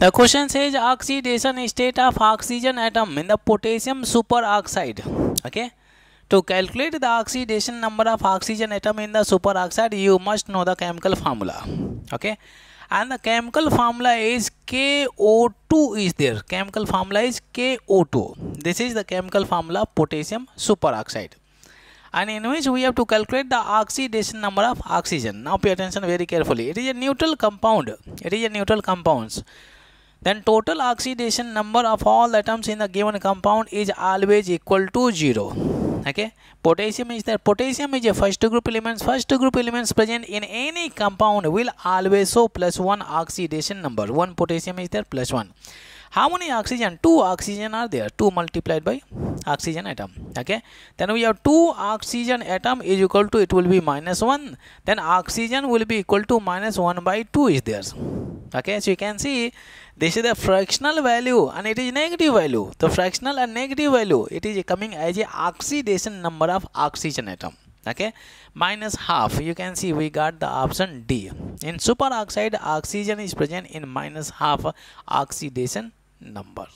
The question says oxidation state of oxygen atom in the potassium superoxide. Okay. To calculate the oxidation number of oxygen atom in the superoxide, you must know the chemical formula. Okay. And the chemical formula is KO2 is there. Chemical formula is KO2. This is the chemical formula of potassium superoxide. And in which we have to calculate the oxidation number of oxygen. Now pay attention very carefully. It is a neutral compound. It is a neutral compounds then total oxidation number of all atoms in a given compound is always equal to 0 okay potassium is there potassium is a first group elements first group elements present in any compound will always show plus one oxidation number one potassium is there plus one how many oxygen two oxygen are there two multiplied by oxygen atom okay then we have two oxygen atom is equal to it will be minus one then oxygen will be equal to minus one by two is there okay so you can see this is the fractional value and it is negative value the fractional and negative value it is coming as a oxidation number of oxygen atom okay minus half you can see we got the option d in superoxide oxygen is present in minus half oxidation number